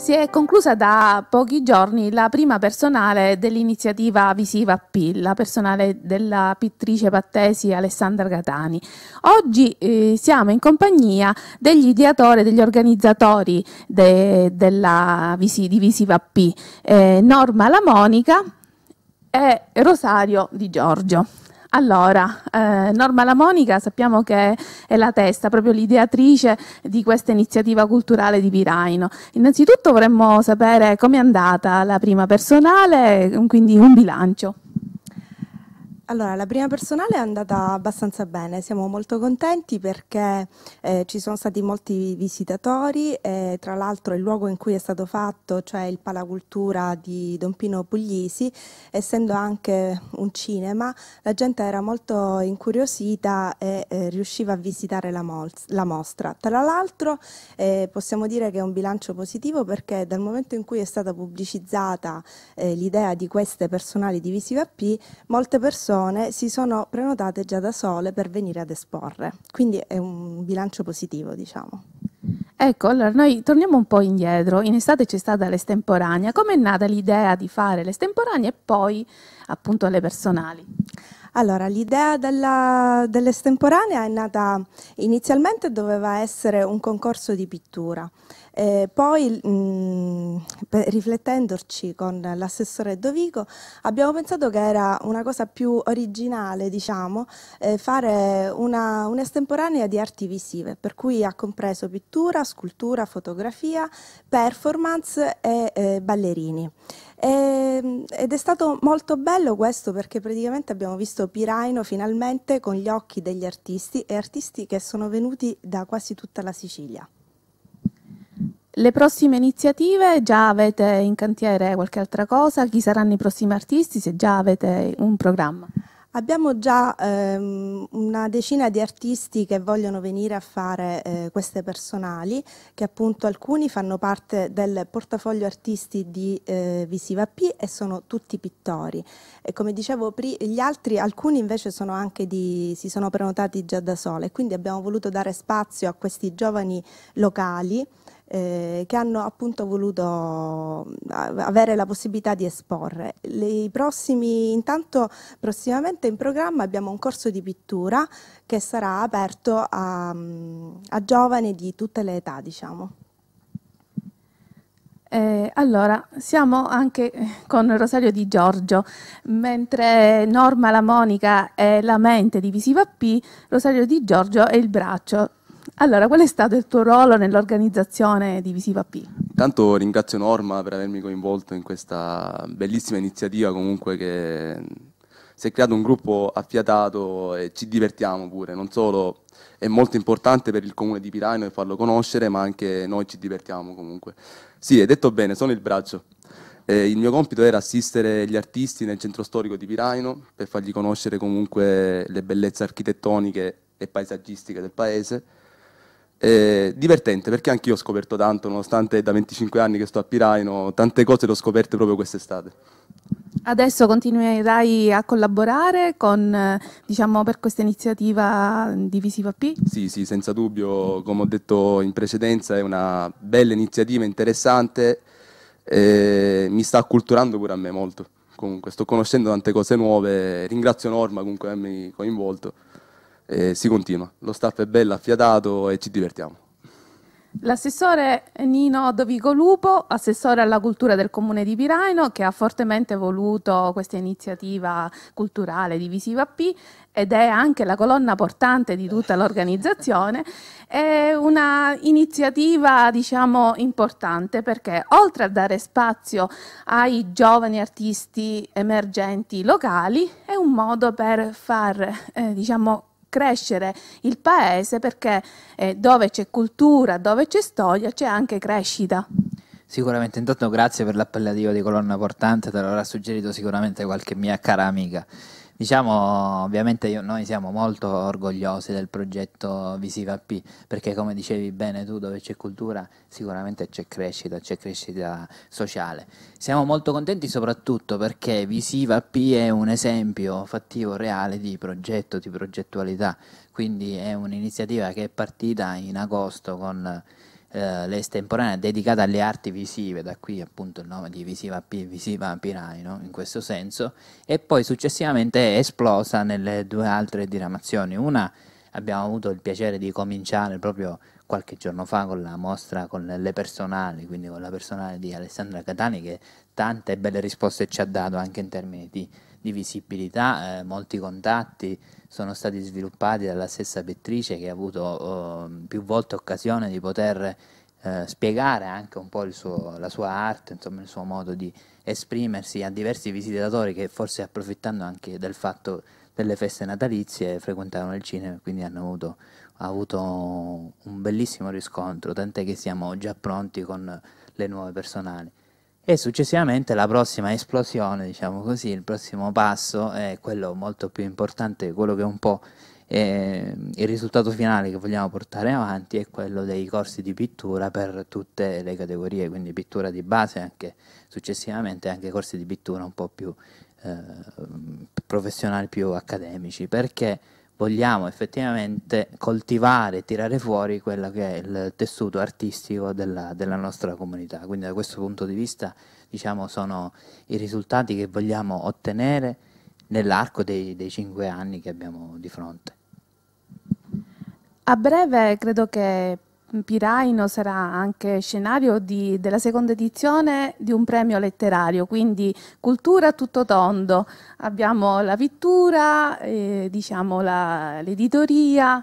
Si è conclusa da pochi giorni la prima personale dell'iniziativa visiva P, la personale della pittrice pattesi Alessandra Catani. Oggi eh, siamo in compagnia degli ideatori, e degli organizzatori de, della visi, di Visiva P, eh, Norma La Monica e Rosario Di Giorgio. Allora, eh, Norma La Monica sappiamo che è la testa, proprio l'ideatrice di questa iniziativa culturale di Piraino. Innanzitutto vorremmo sapere com'è andata la prima personale, quindi un bilancio. Allora, la prima personale è andata abbastanza bene, siamo molto contenti perché eh, ci sono stati molti visitatori e tra l'altro il luogo in cui è stato fatto, cioè il Palacultura di Don Pino Puglisi, essendo anche un cinema, la gente era molto incuriosita e eh, riusciva a visitare la, la mostra. Tra l'altro eh, possiamo dire che è un bilancio positivo perché dal momento in cui è stata pubblicizzata eh, l'idea di queste personali di Visiva P, molte persone persone si sono prenotate già da sole per venire ad esporre, quindi è un bilancio positivo, diciamo. Ecco, allora noi torniamo un po' indietro. In estate c'è stata l'estemporanea. Come è nata l'idea di fare l'estemporanea e poi appunto le personali? Allora, l'idea dell'estemporanea è nata inizialmente doveva essere un concorso di pittura. Eh, poi, mh, riflettendoci con l'assessore Dovico, abbiamo pensato che era una cosa più originale, diciamo, eh, fare un'estemporanea di arti visive, per cui ha compreso pittura, scultura, fotografia, performance e eh, ballerini. Ehm, ed è stato molto bello questo perché praticamente abbiamo visto Piraino finalmente con gli occhi degli artisti e artisti che sono venuti da quasi tutta la Sicilia. Le prossime iniziative, già avete in cantiere qualche altra cosa? Chi saranno i prossimi artisti, se già avete un programma? Abbiamo già ehm, una decina di artisti che vogliono venire a fare eh, queste personali, che appunto alcuni fanno parte del portafoglio artisti di eh, Visiva P e sono tutti pittori. E come dicevo, gli altri, alcuni invece sono anche di, si sono prenotati già da sole, quindi abbiamo voluto dare spazio a questi giovani locali eh, che hanno appunto voluto avere la possibilità di esporre. Le, prossimi, intanto prossimamente in programma abbiamo un corso di pittura che sarà aperto a, a giovani di tutte le età, diciamo. Eh, allora, siamo anche eh, con Rosario Di Giorgio, mentre Norma la Monica è la mente di Visiva P, Rosario Di Giorgio è il braccio allora, qual è stato il tuo ruolo nell'organizzazione di Visiva P? Intanto ringrazio Norma per avermi coinvolto in questa bellissima iniziativa comunque che si è creato un gruppo affiatato e ci divertiamo pure, non solo è molto importante per il comune di Piraino farlo conoscere, ma anche noi ci divertiamo comunque. Sì, hai detto bene, sono il braccio. Eh, il mio compito era assistere gli artisti nel centro storico di Piraino per fargli conoscere comunque le bellezze architettoniche e paesaggistiche del paese eh, divertente perché anch'io ho scoperto tanto, nonostante da 25 anni che sto a Piraino, tante cose le ho scoperte proprio quest'estate. Adesso continuerai a collaborare con, diciamo, per questa iniziativa di Visiva P? Sì, sì, senza dubbio, come ho detto in precedenza, è una bella iniziativa, interessante, eh, mi sta acculturando pure a me molto. Comunque sto conoscendo tante cose nuove, ringrazio Norma comunque per avermi coinvolto eh, si continua. Lo staff è bello, affiatato e ci divertiamo. L'assessore Nino Dovigo Lupo, assessore alla cultura del comune di Piraino, che ha fortemente voluto questa iniziativa culturale di Visiva P ed è anche la colonna portante di tutta l'organizzazione, è una iniziativa diciamo importante perché oltre a dare spazio ai giovani artisti emergenti locali è un modo per far eh, diciamo crescere il paese perché eh, dove c'è cultura, dove c'è storia, c'è anche crescita. Sicuramente, intanto grazie per l'appellativo di colonna portante, te l'avrà suggerito sicuramente qualche mia cara amica. Diciamo, ovviamente io, noi siamo molto orgogliosi del progetto Visiva P, perché come dicevi bene tu, dove c'è cultura sicuramente c'è crescita, c'è crescita sociale. Siamo molto contenti soprattutto perché Visiva P è un esempio fattivo reale di progetto, di progettualità, quindi è un'iniziativa che è partita in agosto con eh, l'estemporanea dedicata alle arti visive, da qui appunto il nome di Visiva P, Visiva Pirai, no? in questo senso, e poi successivamente è esplosa nelle due altre diramazioni. Una abbiamo avuto il piacere di cominciare proprio qualche giorno fa con la mostra con le personali, quindi con la personale di Alessandra Catani che tante belle risposte ci ha dato anche in termini di di visibilità, eh, molti contatti sono stati sviluppati dalla stessa Bettrice che ha avuto eh, più volte occasione di poter eh, spiegare anche un po' suo, la sua arte, insomma il suo modo di esprimersi a diversi visitatori che forse approfittando anche del fatto delle feste natalizie frequentavano il cinema e quindi hanno avuto, avuto un bellissimo riscontro, tant'è che siamo già pronti con le nuove personali. E successivamente la prossima esplosione, diciamo così, il prossimo passo è quello molto più importante, quello che è un po' è eh, il risultato finale che vogliamo portare avanti è quello dei corsi di pittura per tutte le categorie, quindi pittura di base e anche successivamente anche corsi di pittura un po' più eh, professionali, più accademici, perché vogliamo effettivamente coltivare, tirare fuori quello che è il tessuto artistico della, della nostra comunità. Quindi da questo punto di vista diciamo, sono i risultati che vogliamo ottenere nell'arco dei, dei cinque anni che abbiamo di fronte. A breve credo che Piraino sarà anche scenario di, della seconda edizione di un premio letterario, quindi cultura a tutto tondo. Abbiamo la pittura, eh, diciamo l'editoria,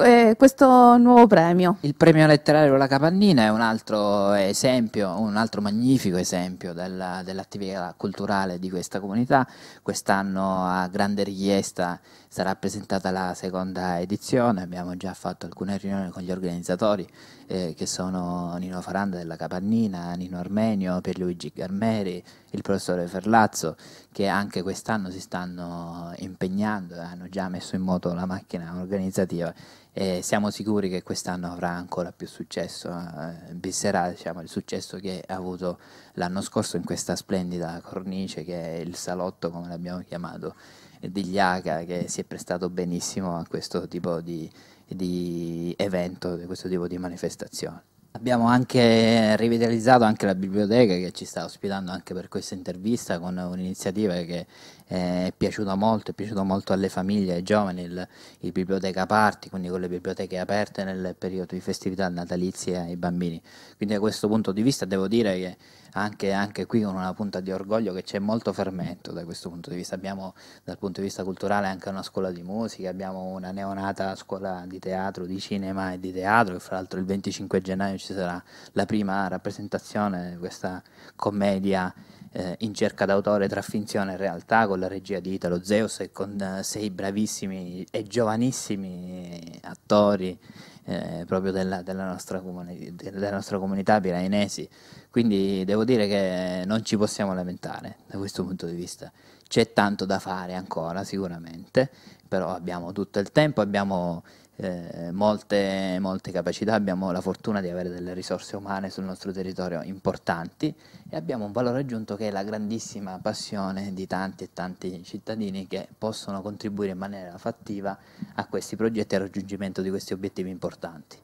eh, questo nuovo premio. Il premio letterario La Capannina è un altro esempio, un altro magnifico esempio del, dell'attività culturale di questa comunità. Quest'anno a grande richiesta sarà presentata la seconda edizione, abbiamo già fatto alcune riunioni con gli organizzatori eh, che sono Nino Faranda della Capannina, Nino Armenio, Pierluigi Garmeri, il professore Ferlazzo che anche quest'anno si stanno impegnando e hanno già messo in moto la macchina organizzativa e siamo sicuri che quest'anno avrà ancora più successo, eh, bisserà diciamo, il successo che ha avuto l'anno scorso in questa splendida cornice che è il salotto, come l'abbiamo chiamato, degli H, che si è prestato benissimo a questo tipo di, di evento, a questo tipo di manifestazione. Abbiamo anche rivitalizzato anche la biblioteca che ci sta ospitando anche per questa intervista con un'iniziativa che eh, è piaciuta molto, è piaciuta molto alle famiglie, ai giovani, il, il biblioteca party, quindi con le biblioteche aperte nel periodo di festività natalizia ai bambini. Quindi da questo punto di vista devo dire che anche, anche, qui con una punta di orgoglio che c'è molto fermento da questo punto di vista. Abbiamo dal punto di vista culturale anche una scuola di musica, abbiamo una neonata scuola di teatro, di cinema e di teatro, che fra l'altro il 25 gennaio ci sarà la prima rappresentazione di questa commedia eh, in cerca d'autore tra finzione e realtà con la regia di Italo Zeus e con eh, sei bravissimi e giovanissimi attori eh, proprio della, della, nostra comuni- della, nostra comunità pirainesi. Quindi devo dire che non ci possiamo lamentare da questo punto di vista. C'è tanto da fare ancora, sicuramente, però abbiamo tutto il tempo, abbiamo eh, molte, molte, capacità, abbiamo la fortuna di avere delle risorse umane sul nostro territorio importanti e abbiamo un valore aggiunto che è la grandissima passione di tanti e tanti cittadini che possono contribuire in maniera fattiva a questi progetti e al raggiungimento di questi obiettivi importanti.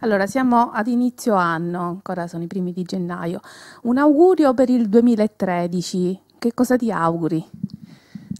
Allora, siamo ad inizio anno, ancora sono i primi di gennaio. Un augurio per il 2013, che cosa ti auguri?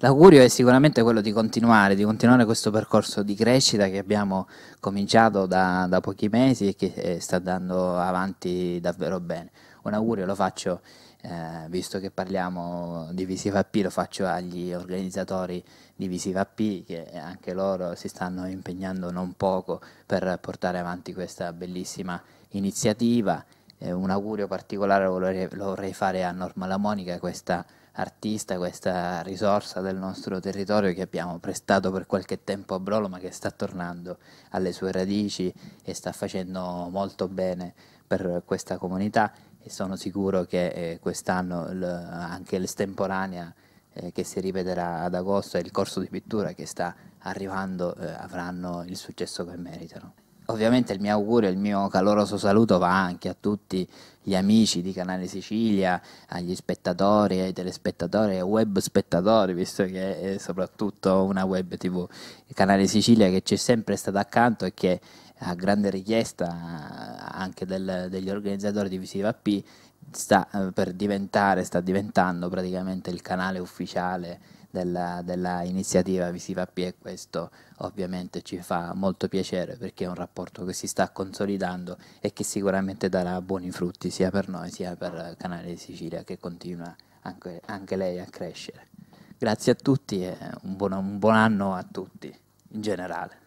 l'augurio è sicuramente quello di continuare, di continuare questo percorso di crescita che abbiamo cominciato da, da pochi mesi e che eh, sta andando avanti davvero bene. Un augurio lo faccio, eh, visto che parliamo di Visiva P, lo faccio agli organizzatori di Visiva P, che anche loro si stanno impegnando non poco per portare avanti questa bellissima iniziativa. Eh, un augurio particolare lo vorrei, lo vorrei fare a Norma La Monica, questa artista, questa risorsa del nostro territorio che abbiamo prestato per qualche tempo a Brolo ma che sta tornando alle sue radici e sta facendo molto bene per questa comunità e sono sicuro che eh, quest'anno anche l'estemporanea eh, che si ripeterà ad agosto e il corso di pittura che sta arrivando eh, avranno il successo che meritano ovviamente il mio augurio, e il mio caloroso saluto va anche a tutti gli amici di Canale Sicilia, agli spettatori, ai telespettatori, ai web spettatori, visto che è soprattutto una web tv Canale Sicilia che c'è sempre stato accanto e che a grande richiesta eh, anche del, degli organizzatori di Visiva P sta eh, per diventare, sta diventando praticamente il canale ufficiale della, della iniziativa Visiva P e questo ovviamente ci fa molto piacere perché è un rapporto che si sta consolidando e che sicuramente darà buoni frutti sia per noi sia per Canale di Sicilia che continua anche, anche lei a crescere. Grazie a tutti e un buon, un buon anno a tutti in generale.